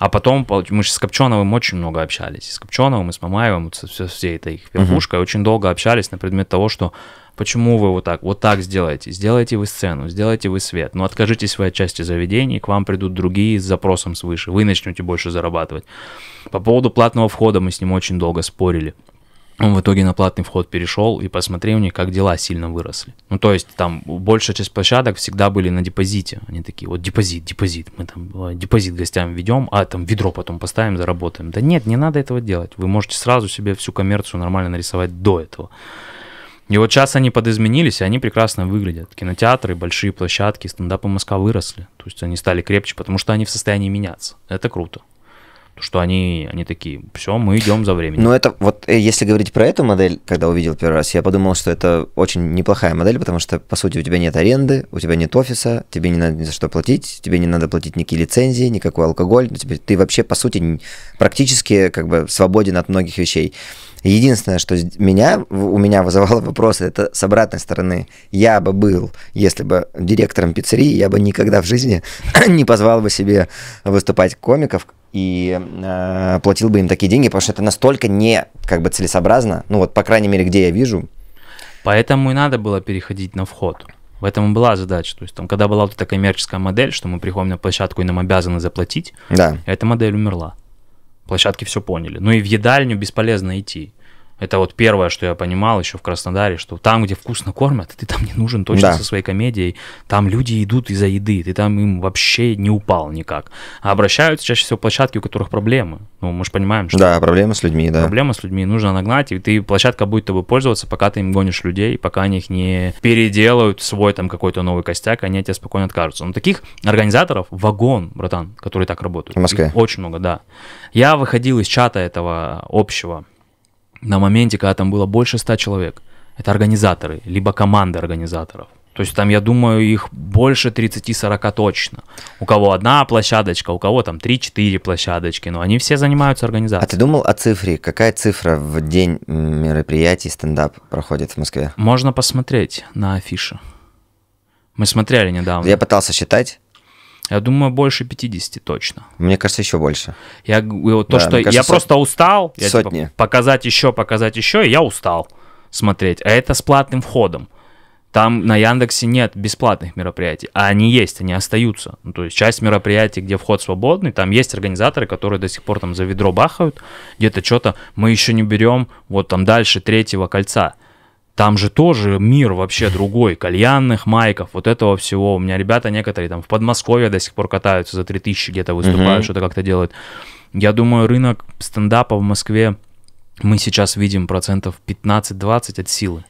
А потом мы же с Копченовым очень много общались. И с Копченовым, и с Мамаевым, и со всей этой их верхушкой угу. очень долго общались на предмет того, что почему вы вот так, вот так сделаете, сделайте вы сцену, сделайте вы свет, но ну, откажитесь вы от части заведений, к вам придут другие с запросом свыше, вы начнете больше зарабатывать. По поводу платного входа мы с ним очень долго спорили он в итоге на платный вход перешел и посмотри у них, как дела сильно выросли. Ну, то есть там большая часть площадок всегда были на депозите. Они такие, вот депозит, депозит, мы там э, депозит гостям ведем, а там ведро потом поставим, заработаем. Да нет, не надо этого делать. Вы можете сразу себе всю коммерцию нормально нарисовать до этого. И вот сейчас они подизменились, и они прекрасно выглядят. Кинотеатры, большие площадки, стендапы Москва выросли. То есть они стали крепче, потому что они в состоянии меняться. Это круто что они, они такие, все, мы идем за временем. Ну, это вот, э, если говорить про эту модель, когда увидел первый раз, я подумал, что это очень неплохая модель, потому что, по сути, у тебя нет аренды, у тебя нет офиса, тебе не надо ни за что платить, тебе не надо платить никакие лицензии, никакой алкоголь, ну, тебе, ты вообще, по сути, практически как бы свободен от многих вещей. Единственное, что меня, у меня вызывало вопрос, это с обратной стороны. Я бы был, если бы директором пиццерии, я бы никогда в жизни не позвал бы себе выступать комиков, и э, платил бы им такие деньги, потому что это настолько не как бы целесообразно, ну вот по крайней мере где я вижу. Поэтому и надо было переходить на вход. В этом и была задача. То есть там, когда была вот эта коммерческая модель, что мы приходим на площадку и нам обязаны заплатить, да. эта модель умерла. Площадки все поняли. Ну и в едальню бесполезно идти. Это вот первое, что я понимал еще в Краснодаре, что там, где вкусно кормят, ты там не нужен точно да. со своей комедией. Там люди идут из-за еды, ты там им вообще не упал никак. А обращаются чаще всего площадки, у которых проблемы. Ну, мы же понимаем, что... Да, проблемы с людьми, да. проблемы с людьми, нужно нагнать, и ты, площадка будет тобой пользоваться, пока ты им гонишь людей, пока они их не переделают свой там какой-то новый костяк, они от тебя спокойно откажутся. Но ну, таких организаторов вагон, братан, которые так работают. В Москве? Их очень много, да. Я выходил из чата этого общего, на моменте, когда там было больше ста человек, это организаторы, либо команды организаторов. То есть там, я думаю, их больше 30-40 точно. У кого одна площадочка, у кого там 3-4 площадочки, но они все занимаются организацией. А ты думал о цифре? Какая цифра в день мероприятий стендап проходит в Москве? Можно посмотреть на афише. Мы смотрели недавно. Я пытался считать. Я думаю, больше 50 точно. Мне кажется, еще больше. Я, то, да, что кажется, я со... просто устал. Я, типа сотни. Типа, показать еще, показать еще, и я устал смотреть. А это с платным входом. Там на Яндексе нет бесплатных мероприятий, а они есть, они остаются. Ну, то есть часть мероприятий, где вход свободный, там есть организаторы, которые до сих пор там за ведро бахают, где-то что-то мы еще не берем, вот там дальше третьего кольца – там же тоже мир вообще другой, кальянных майков, вот этого всего. У меня ребята некоторые там в Подмосковье до сих пор катаются, за 3000 где-то выступают, mm-hmm. что-то как-то делают. Я думаю, рынок стендапа в Москве мы сейчас видим процентов 15-20 от силы.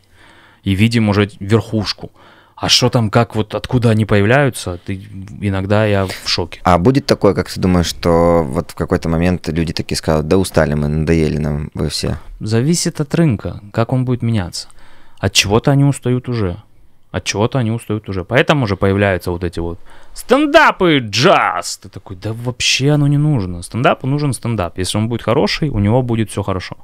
И видим уже верхушку. А что там, как вот, откуда они появляются, ты, иногда я в шоке. А будет такое, как ты думаешь, что вот в какой-то момент люди такие скажут, да устали мы, надоели нам вы все? Зависит от рынка, как он будет меняться. От чего-то они устают уже. От чего-то они устают уже. Поэтому уже появляются вот эти вот стендапы джаз. Ты такой, да вообще оно не нужно. Стендапу нужен стендап. Если он будет хороший, у него будет все хорошо.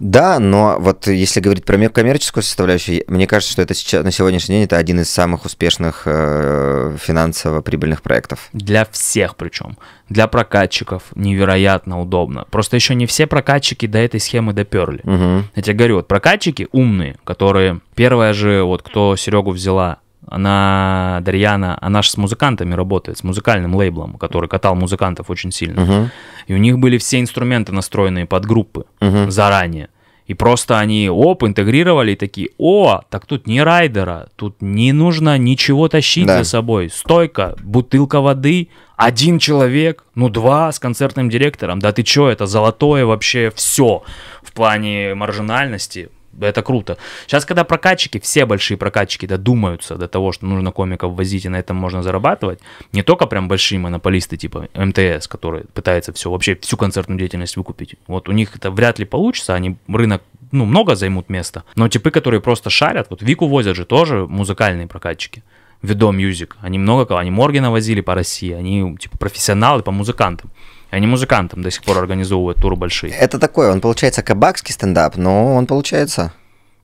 Да, но вот если говорить про коммерческую составляющую, мне кажется, что это сейчас на сегодняшний день это один из самых успешных э, финансово прибыльных проектов. Для всех причем. Для прокатчиков невероятно удобно. Просто еще не все прокатчики до этой схемы доперли. Угу. Я тебе говорю, вот прокатчики умные, которые первая же, вот кто Серегу взяла она, Дарьяна, она же с музыкантами работает, с музыкальным лейблом, который катал музыкантов очень сильно. Угу. И у них были все инструменты настроенные под группы угу. заранее. И просто они, оп, интегрировали и такие, о, так тут не райдера, тут не нужно ничего тащить да. за собой. Стойка, бутылка воды, один человек, ну два с концертным директором. Да ты чё, это золотое вообще все в плане маржинальности это круто. Сейчас, когда прокатчики, все большие прокатчики додумаются до того, что нужно комиков возить, и на этом можно зарабатывать, не только прям большие монополисты типа МТС, которые пытаются все, вообще всю концертную деятельность выкупить. Вот у них это вряд ли получится, они рынок ну, много займут места. Но типы, которые просто шарят, вот Вику возят же тоже музыкальные прокатчики. Видо Мьюзик. Они много кого, они Моргина возили по России, они типа профессионалы по музыкантам они музыкантам до сих пор организовывают туры большие. Это такое, он получается кабакский стендап, но он получается.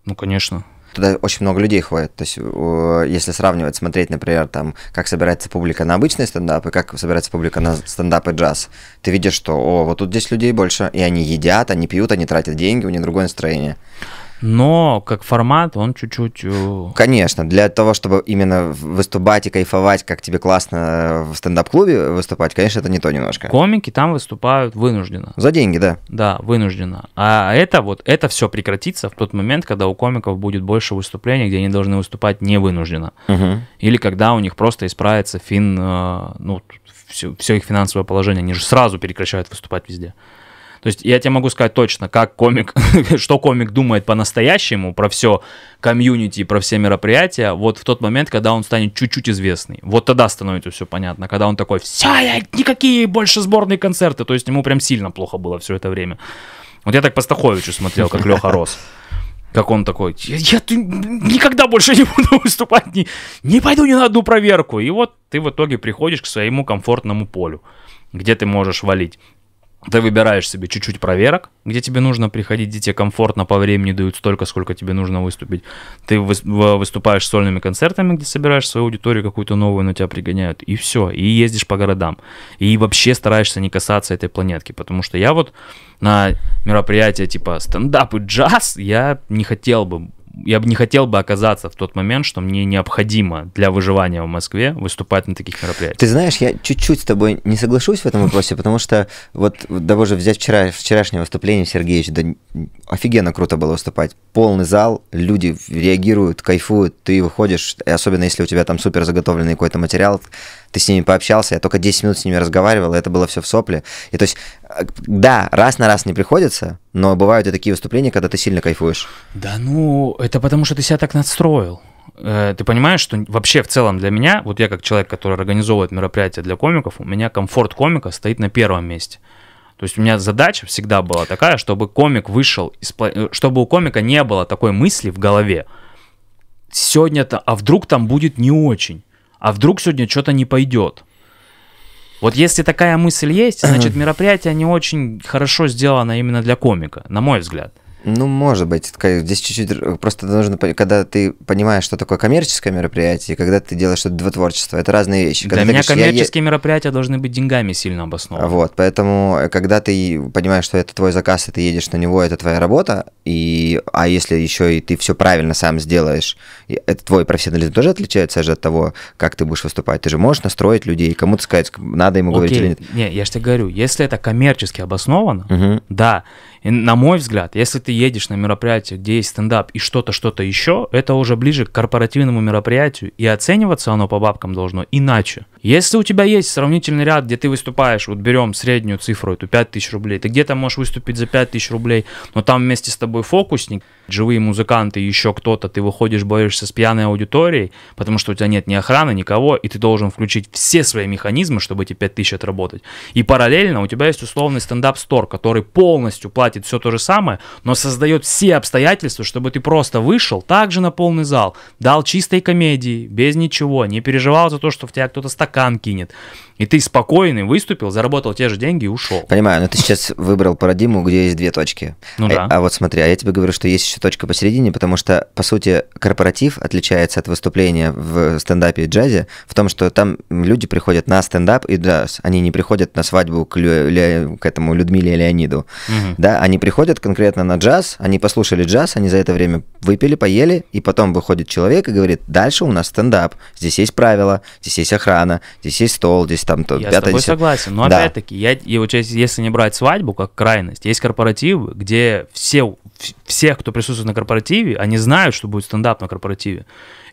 Ну, конечно туда очень много людей ходит. То есть, если сравнивать, смотреть, например, там, как собирается публика на обычный стендап и как собирается публика на стендап и джаз, ты видишь, что, о, вот тут здесь людей больше, и они едят, они пьют, они тратят деньги, у них другое настроение но как формат он чуть-чуть... Э, конечно, для того, чтобы именно выступать и кайфовать, как тебе классно э, в стендап-клубе выступать, конечно, это не то немножко. Комики там выступают вынужденно. За деньги, да. Да, вынужденно. А это вот, это все прекратится в тот момент, когда у комиков будет больше выступлений, где они должны выступать не вынужденно. Угу. Или когда у них просто исправится фин, э, ну, все, все их финансовое положение. Они же сразу прекращают выступать везде. То есть я тебе могу сказать точно, как комик, что комик думает по-настоящему про все комьюнити, про все мероприятия, вот в тот момент, когда он станет чуть-чуть известный. Вот тогда становится все понятно, когда он такой, все, я никакие больше сборные концерты. То есть ему прям сильно плохо было все это время. Вот я так по Стаховичу смотрел, как Леха рос. Как он такой, я, я ты, никогда больше не буду выступать, не, не пойду ни на одну проверку. И вот ты в итоге приходишь к своему комфортному полю, где ты можешь валить. Ты выбираешь себе чуть-чуть проверок, где тебе нужно приходить, где тебе комфортно по времени дают столько, сколько тебе нужно выступить. Ты выступаешь сольными концертами, где собираешь свою аудиторию какую-то новую, но тебя пригоняют. И все. И ездишь по городам. И вообще стараешься не касаться этой планетки. Потому что я вот на мероприятия типа стендап и джаз я не хотел бы я бы не хотел бы оказаться в тот момент, что мне необходимо для выживания в Москве выступать на таких мероприятиях. Ты знаешь, я чуть-чуть с тобой не соглашусь в этом вопросе, потому что вот даже взять вчера, вчерашнее выступление Сергеевич, да офигенно круто было выступать. Полный зал, люди реагируют, кайфуют, ты выходишь, особенно если у тебя там супер заготовленный какой-то материал, ты с ними пообщался, я только 10 минут с ними разговаривал, и это было все в сопле. И то есть а, да, раз на раз не приходится, но бывают и такие выступления, когда ты сильно кайфуешь. Да ну, это потому что ты себя так настроил. Э, ты понимаешь, что вообще в целом для меня, вот я как человек, который организовывает мероприятия для комиков, у меня комфорт комика стоит на первом месте. То есть у меня задача всегда была такая, чтобы комик вышел, из, э, чтобы у комика не было такой мысли в голове. Сегодня-то, а вдруг там будет не очень, а вдруг сегодня что-то не пойдет. Вот если такая мысль есть, значит мероприятие не очень хорошо сделано именно для комика, на мой взгляд. Ну, может быть. Здесь чуть-чуть просто нужно, когда ты понимаешь, что такое коммерческое мероприятие, когда ты делаешь что-то для творчества, это разные вещи. Когда Для меня говоришь, коммерческие я... мероприятия должны быть деньгами сильно обоснованы. Вот, поэтому, э, когда ты понимаешь, что это твой заказ, и ты едешь на него, это твоя работа, и... а если еще и ты все правильно сам сделаешь, это твой профессионализм тоже отличается же от того, как ты будешь выступать. Ты же можешь настроить людей, кому-то сказать, надо ему Окей. говорить или нет. Не, я же тебе говорю, если это коммерчески обосновано, угу. да, и, на мой взгляд, если ты едешь на мероприятие, где есть стендап и что-то, что-то еще, это уже ближе к корпоративному мероприятию, и оцениваться оно по бабкам должно иначе. Если у тебя есть сравнительный ряд, где ты выступаешь, вот берем среднюю цифру, эту 5000 рублей, ты где-то можешь выступить за 5000 рублей, но там вместе с тобой фокусник, живые музыканты, еще кто-то, ты выходишь, борешься с пьяной аудиторией, потому что у тебя нет ни охраны, никого, и ты должен включить все свои механизмы, чтобы эти 5000 отработать. И параллельно у тебя есть условный стендап-стор, который полностью платит платит все то же самое, но создает все обстоятельства, чтобы ты просто вышел также на полный зал, дал чистой комедии, без ничего, не переживал за то, что в тебя кто-то стакан кинет, и ты спокойный выступил, заработал те же деньги и ушел. Понимаю, но ты сейчас выбрал парадигму, где есть две точки. Ну э, да. А вот смотри, а я тебе говорю, что есть еще точка посередине, потому что, по сути, корпоратив отличается от выступления в стендапе и джазе в том, что там люди приходят на стендап и джаз. Они не приходят на свадьбу к, Лю... Ле... к этому Людмиле и Леониду. Угу. Да, они приходят конкретно на джаз, они послушали джаз, они за это время выпили, поели, и потом выходит человек и говорит, дальше у нас стендап, здесь есть правила, здесь есть охрана, здесь есть стол, здесь там, то, я пятое, с тобой согласен, но да. опять-таки, я, и вот если не брать свадьбу как крайность, есть корпоративы, где все, всех, кто присутствует на корпоративе, они знают, что будет стендап на корпоративе.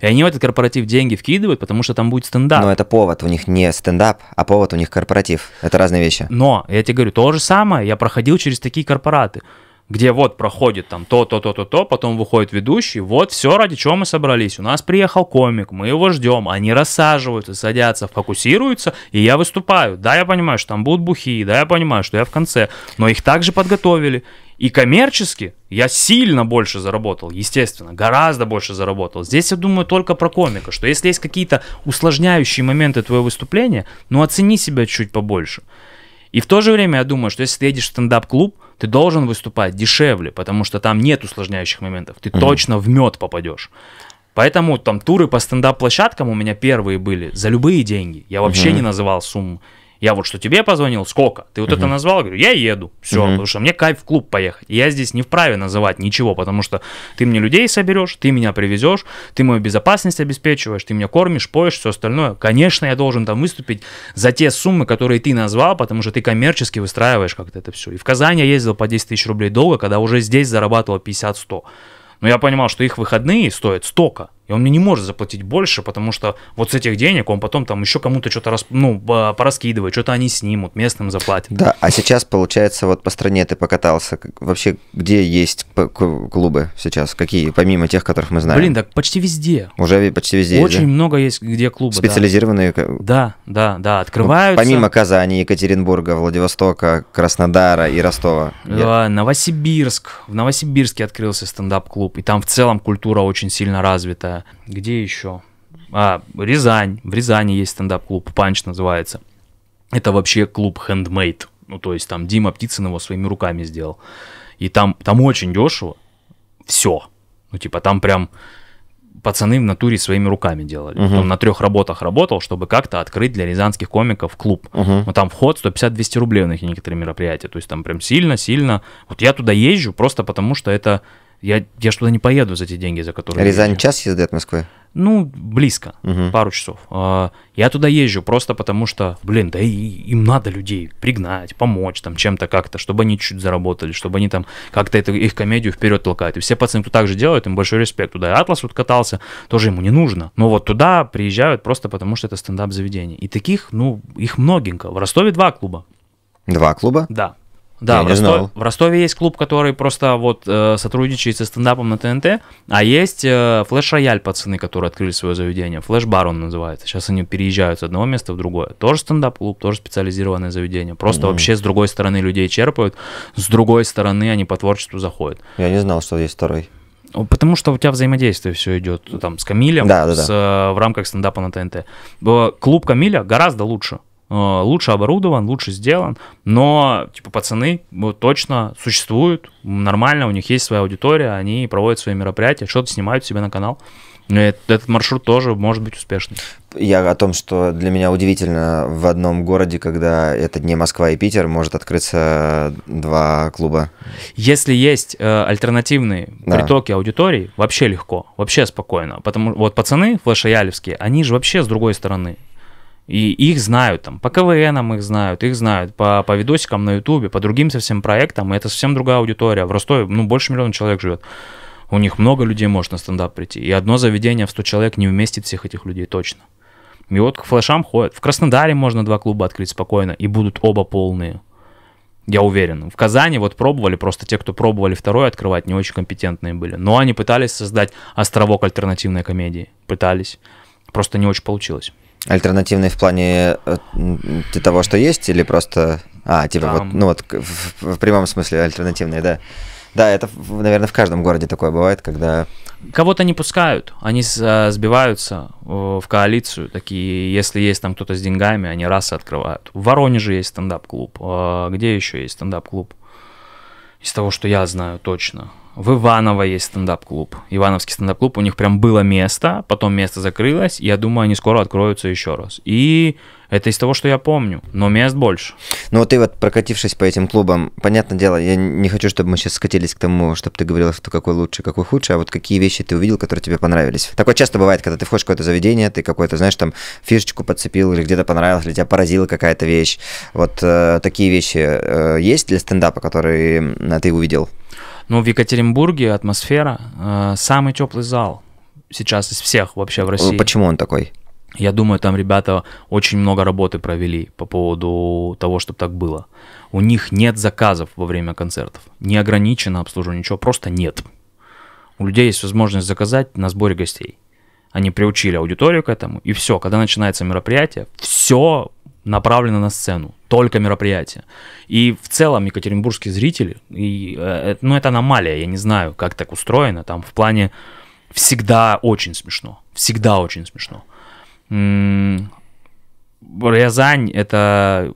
И они в этот корпоратив деньги вкидывают, потому что там будет стендап. Но это повод, у них не стендап, а повод у них корпоратив. Это разные вещи. Но, я тебе говорю, то же самое, я проходил через такие корпораты где вот проходит там то-то-то-то-то, потом выходит ведущий, вот все, ради чего мы собрались. У нас приехал комик, мы его ждем, они рассаживаются, садятся, фокусируются, и я выступаю. Да, я понимаю, что там будут бухи, да, я понимаю, что я в конце, но их также подготовили. И коммерчески я сильно больше заработал, естественно, гораздо больше заработал. Здесь я думаю только про комика, что если есть какие-то усложняющие моменты твоего выступления, ну оцени себя чуть побольше. И в то же время я думаю, что если ты едешь в стендап-клуб, ты должен выступать дешевле, потому что там нет усложняющих моментов. Ты mm-hmm. точно в мед попадешь. Поэтому там туры по стендап-площадкам у меня первые были за любые деньги. Я вообще mm-hmm. не называл сумму я вот что тебе позвонил, сколько? Ты вот угу. это назвал? Я говорю, я еду. Все, угу. потому что мне кайф в клуб поехать. Я здесь не вправе называть ничего, потому что ты мне людей соберешь, ты меня привезешь, ты мою безопасность обеспечиваешь, ты меня кормишь, поешь, все остальное. Конечно, я должен там выступить за те суммы, которые ты назвал, потому что ты коммерчески выстраиваешь как-то это все. И в Казань я ездил по 10 тысяч рублей долго, когда уже здесь зарабатывал 50-100. Но я понимал, что их выходные стоят столько. И он мне не может заплатить больше, потому что вот с этих денег он потом там еще кому-то что-то рас, ну, пораскидывает, что-то они снимут, местным заплатят. Да, а сейчас, получается, вот по стране ты покатался. Вообще, где есть клубы сейчас? Какие, помимо тех, которых мы знаем? Блин, так почти везде. Уже почти везде. Очень да? много есть где клубы. Специализированные? Да, да, да, открываются. помимо Казани, Екатеринбурга, Владивостока, Краснодара и Ростова. Да, э, Новосибирск. В Новосибирске открылся стендап-клуб, и там в целом культура очень сильно развита где еще? А, Рязань. В Рязани есть стендап-клуб, Панч называется. Это вообще клуб хендмейд. Ну, то есть там Дима Птицын его своими руками сделал. И там, там очень дешево. Все. Ну, типа, там прям пацаны в натуре своими руками делали. Uh-huh. Он на трех работах работал, чтобы как-то открыть для рязанских комиков клуб. Угу. Uh-huh. Но там вход 150-200 рублей на некоторые мероприятия. То есть там прям сильно-сильно. Вот я туда езжу просто потому, что это я, я ж туда не поеду за эти деньги, за которые... Рязань час езды от Москвы? Ну, близко, угу. пару часов. А, я туда езжу просто потому, что, блин, да и, им надо людей пригнать, помочь там чем-то как-то, чтобы они чуть заработали, чтобы они там как-то это, их комедию вперед толкают. И все пацаны, кто так же делают, им большой респект. Туда и Атлас вот катался, тоже ему не нужно. Но вот туда приезжают просто потому, что это стендап-заведение. И таких, ну, их многенько. В Ростове два клуба. Два клуба? Да. Да, Я в, Ростов... Знал. в Ростове есть клуб, который просто вот э, сотрудничает со стендапом на ТНТ, а есть э, флеш-рояль пацаны, которые открыли свое заведение. Флэш-бар он называется. Сейчас они переезжают с одного места в другое. Тоже стендап-клуб, тоже специализированное заведение. Просто mm. вообще с другой стороны людей черпают, с другой стороны они по творчеству заходят. Я не знал, что есть второй. Потому что у тебя взаимодействие все идет там с Камилем да, да, с, да. Э, в рамках стендапа на ТНТ. Клуб Камиля гораздо лучше. Э, лучше оборудован, лучше сделан, но, типа, пацаны вот, точно существуют, нормально, у них есть своя аудитория, они проводят свои мероприятия, что-то снимают себе на канал. Этот маршрут тоже может быть успешным. Я о том, что для меня удивительно в одном городе, когда это не Москва и Питер, может открыться два клуба. Если есть э, альтернативные да. притоки аудитории, вообще легко, вообще спокойно. Потому вот пацаны флешаялевские, они же вообще с другой стороны. И их знают там, по КВНам их знают, их знают по, по видосикам на Ютубе, по другим совсем проектам, и это совсем другая аудитория. В Ростове, ну, больше миллиона человек живет. У них много людей может на стендап прийти, и одно заведение в 100 человек не вместит всех этих людей точно. И вот к флешам ходят. В Краснодаре можно два клуба открыть спокойно, и будут оба полные. Я уверен. В Казани вот пробовали, просто те, кто пробовали второй открывать, не очень компетентные были. Но они пытались создать островок альтернативной комедии. Пытались. Просто не очень получилось. Альтернативный в плане э, того, что есть, или просто... А, типа вот, ну вот в, в прямом смысле альтернативные, да. Да, это, наверное, в каждом городе такое бывает, когда... Кого-то не пускают, они а, сбиваются в коалицию, такие, если есть там кто-то с деньгами, они раз открывают. В Воронеже есть стендап-клуб. А, где еще есть стендап-клуб? Из того, что я знаю точно в Иваново есть стендап-клуб. Ивановский стендап-клуб, у них прям было место, потом место закрылось, я думаю, они скоро откроются еще раз. И это из того, что я помню, но мест больше. Ну вот ты вот прокатившись по этим клубам, понятное дело, я не хочу, чтобы мы сейчас скатились к тому, чтобы ты говорил, что какой лучше, какой худший, а вот какие вещи ты увидел, которые тебе понравились. Такое часто бывает, когда ты входишь в какое-то заведение, ты какой-то, знаешь, там фишечку подцепил или где-то понравилось, или тебя поразила какая-то вещь. Вот э, такие вещи э, есть для стендапа, которые э, ты увидел? Ну, в Екатеринбурге атмосфера, э, самый теплый зал сейчас из всех вообще в России. Почему он такой? Я думаю, там ребята очень много работы провели по поводу того, чтобы так было. У них нет заказов во время концертов. Не ограничено обслуживание, ничего, просто нет. У людей есть возможность заказать на сборе гостей. Они приучили аудиторию к этому, и все. Когда начинается мероприятие, все направлено на сцену, только мероприятие. И в целом екатеринбургские зритель и, э, э, ну это аномалия, я не знаю, как так устроено, там в плане всегда очень смешно, всегда очень смешно. М -м Рязань это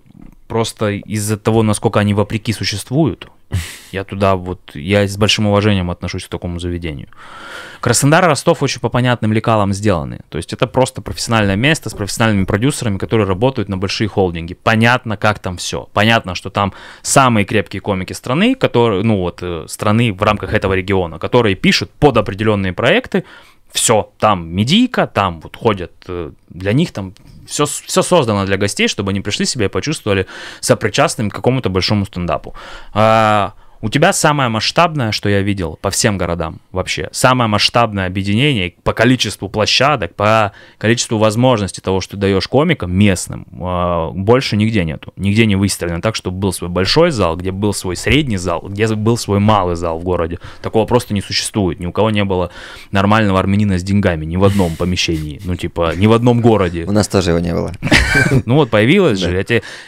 просто из-за того, насколько они вопреки существуют, я туда вот, я с большим уважением отношусь к такому заведению. Краснодар и Ростов очень по понятным лекалам сделаны. То есть это просто профессиональное место с профессиональными продюсерами, которые работают на большие холдинги. Понятно, как там все. Понятно, что там самые крепкие комики страны, которые, ну вот, э, страны в рамках этого региона, которые пишут под определенные проекты, все, там медийка, там вот ходят, э, для них там все, все создано для гостей, чтобы они пришли себя и почувствовали сопричастными к какому-то большому стендапу. А, у тебя самое масштабное, что я видел по всем городам вообще, самое масштабное объединение по количеству площадок, по количеству возможностей того, что ты даешь комикам местным, а, больше нигде нету. Нигде не выстроено так, чтобы был свой большой зал, где был свой средний зал, где был свой малый зал в городе. Такого просто не существует. Ни у кого не было нормального армянина с деньгами ни в одном помещении, ну типа ни в одном городе. У нас тоже его не было. Ну вот появилось же.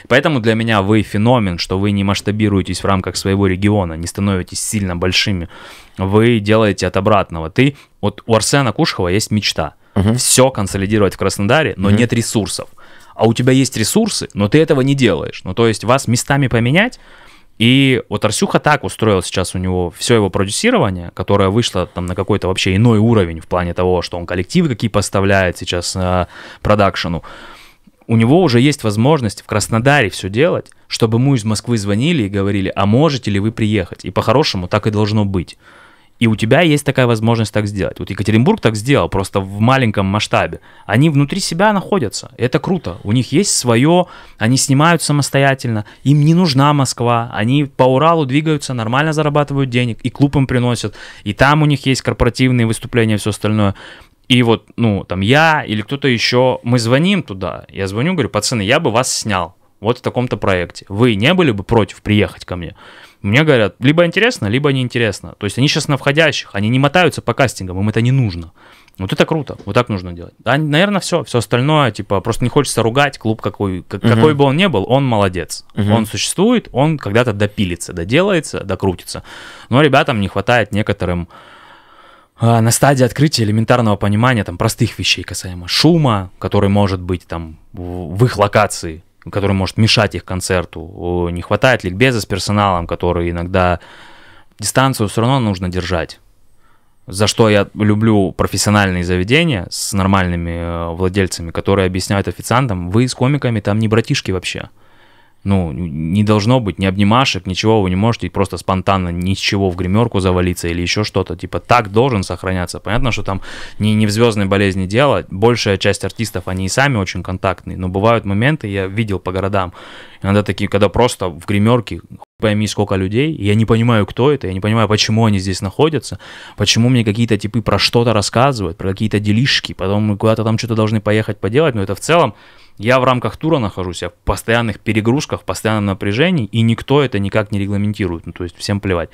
Поэтому для меня вы феномен, что вы не масштабируетесь в рамках своего региона, миллиона, не становитесь сильно большими, вы делаете от обратного. Ты, вот у Арсена Кушхова есть мечта. Угу. Все консолидировать в Краснодаре, но угу. нет ресурсов. А у тебя есть ресурсы, но ты этого не делаешь. Ну, то есть вас местами поменять, и вот Арсюха так устроил сейчас у него все его продюсирование, которое вышло там на какой-то вообще иной уровень в плане того, что он коллективы какие поставляет сейчас э, продакшену у него уже есть возможность в Краснодаре все делать, чтобы ему из Москвы звонили и говорили, а можете ли вы приехать? И по-хорошему так и должно быть. И у тебя есть такая возможность так сделать. Вот Екатеринбург так сделал, просто в маленьком масштабе. Они внутри себя находятся. Это круто. У них есть свое, они снимают самостоятельно, им не нужна Москва. Они по Уралу двигаются, нормально зарабатывают денег, и клуб им приносят, и там у них есть корпоративные выступления и все остальное. И вот, ну, там я или кто-то еще, мы звоним туда. Я звоню, говорю, пацаны, я бы вас снял вот в таком-то проекте. Вы не были бы против приехать ко мне? Мне говорят, либо интересно, либо неинтересно. То есть они сейчас на входящих, они не мотаются по кастингам, им это не нужно. Вот это круто, вот так нужно делать. Да, наверное, все, все остальное, типа, просто не хочется ругать клуб какой, как, угу. какой бы он ни был, он молодец. Угу. Он существует, он когда-то допилится, доделается, докрутится. Но ребятам не хватает некоторым а, на стадии открытия элементарного понимания там простых вещей касаемо шума, который может быть там в их локации, который может мешать их концерту, не хватает ликбеза с персоналом, который иногда дистанцию все равно нужно держать. За что я люблю профессиональные заведения с нормальными э, владельцами, которые объясняют официантам, вы с комиками там не братишки вообще. Ну, не должно быть ни обнимашек, ничего, вы не можете просто спонтанно ни с чего в гримерку завалиться или еще что-то. Типа так должен сохраняться. Понятно, что там не, не в звездной болезни дело. Большая часть артистов, они и сами очень контактные. Но бывают моменты, я видел по городам, иногда такие, когда просто в гримерке пойми сколько людей, я не понимаю, кто это, я не понимаю, почему они здесь находятся, почему мне какие-то типы про что-то рассказывают, про какие-то делишки, потом мы куда-то там что-то должны поехать поделать, но это в целом я в рамках тура нахожусь, я в постоянных перегрузках, в постоянном напряжении, и никто это никак не регламентирует, ну, то есть всем плевать.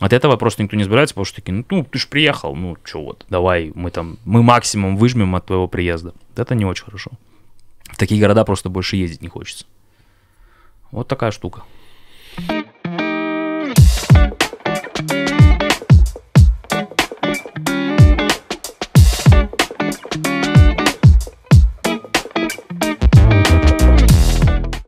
От этого просто никто не избирается, потому что такие, ну, ну ты же приехал, ну, что вот, давай, мы там, мы максимум выжмем от твоего приезда. Это не очень хорошо. В такие города просто больше ездить не хочется. Вот такая штука.